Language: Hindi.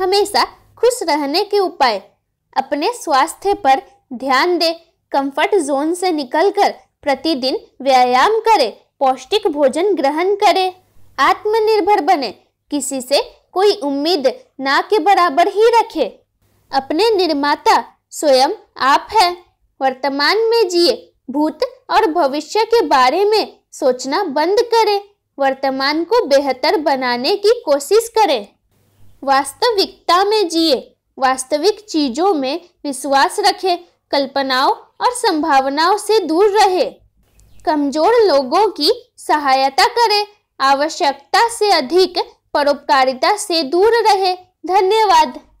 हमेशा खुश रहने के उपाय अपने स्वास्थ्य पर ध्यान दें कंफर्ट जोन से निकलकर प्रतिदिन व्यायाम करें पौष्टिक भोजन ग्रहण करें आत्मनिर्भर बने किसी से कोई उम्मीद ना के बराबर ही रखें अपने निर्माता स्वयं आप हैं वर्तमान में जिए भूत और भविष्य के बारे में सोचना बंद करें वर्तमान को बेहतर बनाने की कोशिश करें वास्तविकता में जिए वास्तविक चीजों में विश्वास रखे कल्पनाओं और संभावनाओं से दूर रहे कमजोर लोगों की सहायता करें आवश्यकता से अधिक परोपकारिता से दूर रहे धन्यवाद